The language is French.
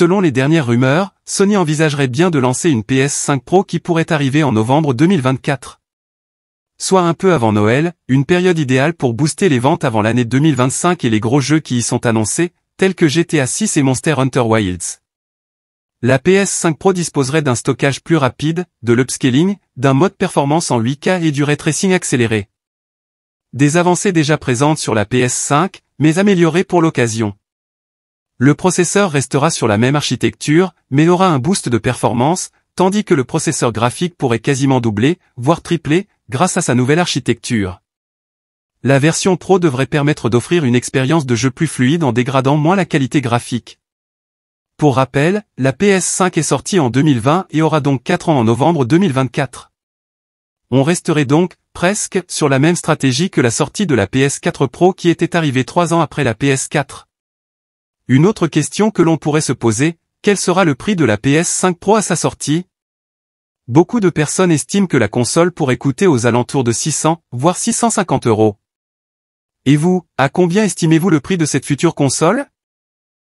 Selon les dernières rumeurs, Sony envisagerait bien de lancer une PS5 Pro qui pourrait arriver en novembre 2024. Soit un peu avant Noël, une période idéale pour booster les ventes avant l'année 2025 et les gros jeux qui y sont annoncés, tels que GTA 6 et Monster Hunter Wilds. La PS5 Pro disposerait d'un stockage plus rapide, de l'upscaling, d'un mode performance en 8K et du retracing accéléré. Des avancées déjà présentes sur la PS5, mais améliorées pour l'occasion. Le processeur restera sur la même architecture, mais aura un boost de performance, tandis que le processeur graphique pourrait quasiment doubler, voire tripler, grâce à sa nouvelle architecture. La version Pro devrait permettre d'offrir une expérience de jeu plus fluide en dégradant moins la qualité graphique. Pour rappel, la PS5 est sortie en 2020 et aura donc 4 ans en novembre 2024. On resterait donc, presque, sur la même stratégie que la sortie de la PS4 Pro qui était arrivée 3 ans après la PS4. Une autre question que l'on pourrait se poser, quel sera le prix de la PS5 Pro à sa sortie Beaucoup de personnes estiment que la console pourrait coûter aux alentours de 600, voire 650 euros. Et vous, à combien estimez-vous le prix de cette future console